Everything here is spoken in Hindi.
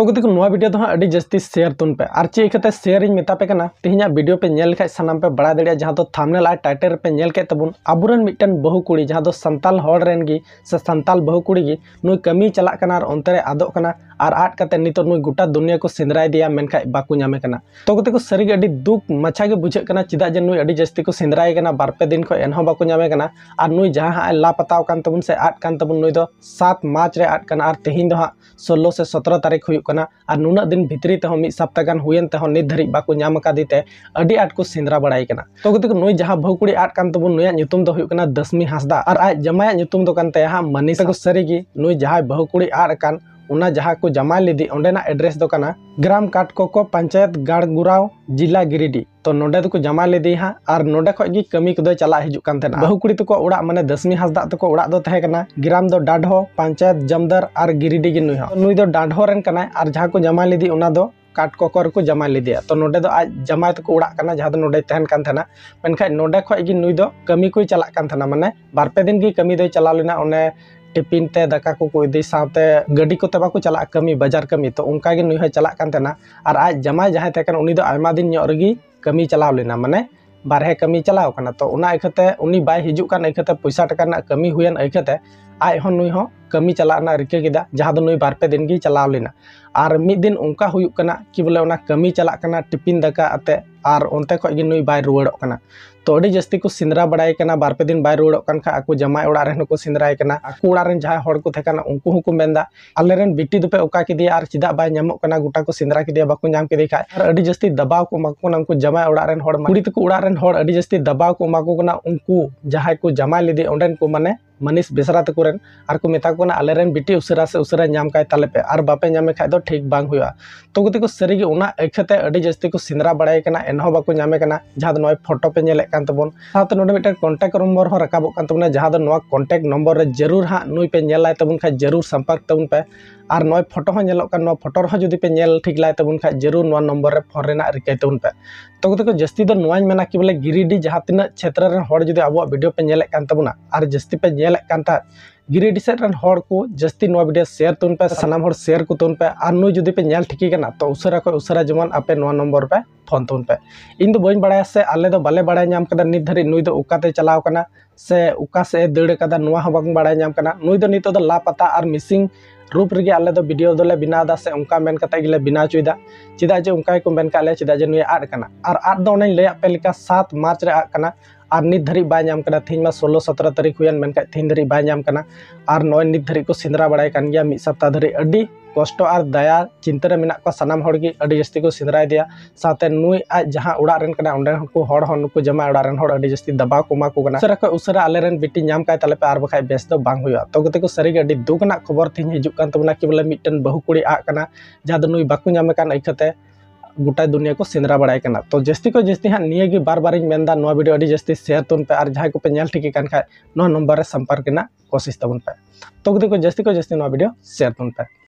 तो गति भिडियो जस्ती सेयर तुम पे और चे खाते शेयर मतापे तेहन भिडियो पे सामान पे बड़ा दड़े जहां तो थामनेल आ टाइटल पेलके अब मिट्टन बहु कुी जहाँ तो सानाल हड़ रेन बहु कुड़ी नई कमी चलना और अंतरे आदोक और आज करते नित तो गोटा दुनिया को सेन्द्राय दिया मेन बाम तो को सारी अभी दुख माछा बुझे चेदा जे नुई जस्ती को सेन्द्राय बारपे दिन खो एन बाम नुई जहाँ हाँ ला पतावान से आदान नुई तो सात मार्च रे आदान और तेहन दो हाँ षोलो से सतर तारीख होना और नुना दिन भित्री तह सप्ताह गान हुए नित धरी बाम कादीते आट को सेन्द्रा बड़ा तो नुई जहाँ भौकुड़ी आदानब नुया दशमी हासदा और आज जमाया हाँ मानी सारी नुई जहाँ भौकुड़ी आदान जहाँ को जमा लीदी अंडेना एड्रेस ग्राम कना ग्राम काटकोको पंचायत गाड़गुराव जिला गिरिडी तो नोडे तो जमा लीदी हाँ और नोडे खी कमी को चला हजू बहु कुड़ी तो उड़ा मैंने दशमी हंसदा तक उड़ाकना ग्राम दो डाढ़ो पंचायत जमदर और गिरिडी की नुह नु डाढ़ोन और जहाँ को जमा लीदी काटकोकर को जमा लीदे तो नोडे आज जमाय तक उड़ा जहाँ नोडे मेखा नोडे खी नुद कमी को चलना मैंने बारपे दिन की कमी चला लेना उन्हें टिफिन ते दाका को कोई साथे गाड़ी को ते बाको चला कमी बाजार कमी तो उनका गे नुहे चला कान तेना और आज जमा जहां तेकन उनी दो आयमा दिन रगी कमी चलाव लेना माने बारहे कमी चला तो उना एकते उनी बाय हिजु कान एकते पैसा टका ना कमी हुयन एकते आज हम नई कमी चलना रिका जहाँ तो नई बारपे दिन गे लेना और मिद दिन उनका कि बोले कमी चलना टिपिन दाका आते और अंत खे नई बै रुआड़ तो अभी जस्ती को सेंद्रा बड़ा बारपे दिन बै रुआड़ा जमा ओड़ा को सेंद्राइना अकूरें जहाँ हर को उनकूंदा आलें बिटी दोपे उका और चेदा बैंकना गोटा को सेंद्रा कि बाम कि जस्ती दबाव को उमा को जमा ओड़ा कुड़ी तक जस्ती दबाव को उमा को उनको जहाँ को जमा लीदी अंडन को मानने मनीष बेसरा तक तो और को मेता को आल बीटी उसीरा से उसीराय तलेपे और बापे नामे खाद तो ठीक बांग तो तक सरगे ऐखते जस्ती को सेंद्रा बड़ा करना एनह बामेना जहाँ तो फोटो पे नेबन ना कन्टेक्ट नम्बर हम रखाबे जहाँ कन्टेक्ट नम्बर में जरूर हाँ नई पे नल नाबन खा जरूर सम्पर्क तब पे और ना फोटो हों फोटो रहा जुदी पे नल ठीक लाइब खा जरूर नम्बर में फोन रिकाय तब पे तो तक जस्ती कि बोले गिरिडी जहाँ तीन क्षेत्र में हर जो अब भिडियो पे नाबना और जस्ती पे गलता गिरिडी सेन को जस्ती ना भिडियो शेयर तुन पे सामान हर शेयर को तुन पे और नु जुदी पे नल ठीक है तो उसरा खुद उसरा जेमन आपे नम्बर पे फोन तुन पे इन बी बड़ा से आले तो बाले बड़ा नित धारी नुद उकाते चलाव करना से उका से दड़ाकदा ना बड़ा नुद नित ला पता और मिसिंग रूप रे आले तो भिडियो दल बनाव से उनमें गले बना चुदा चेदा जे उनका मन चेदा जे नु आदना और आद तो लैया पे सात मार्च रे आदना और नित धरी बाम तीन में षोलो सतर तारीख हुई मनका तीन धरी बाई धरी को सेंद्रा बड़ा कान सप्ताह धरी अभी कष्ट और दया चिंतर मे सामी जस्ती को सेंद्रा दिया साथ नुई आज जहां उड़ेन अंडन जमा उड़ेन जस्ती दबाव को माको उसे आलेर बेटी नाम तलेपे और बखा बेस तो बांग तो को सारी अभी दुखना खबर तीन हजू कि बहु कुड़ी आगे जहां नुई बाकू नाम अखाते गोटा दुनिया को सेंद्रा बड़ा करना तो जस्ती को जस्ती हाँ निये बार बार मेदा ना भिडियो अभी जस्ती सेयर तुन तो पे और जहाँ को पे नल ठीक खा नंबर से सम्पर्क कोशिश तब तो पे तो जस्ती को जस्ती ना भिडियो शेयर तुन तो पे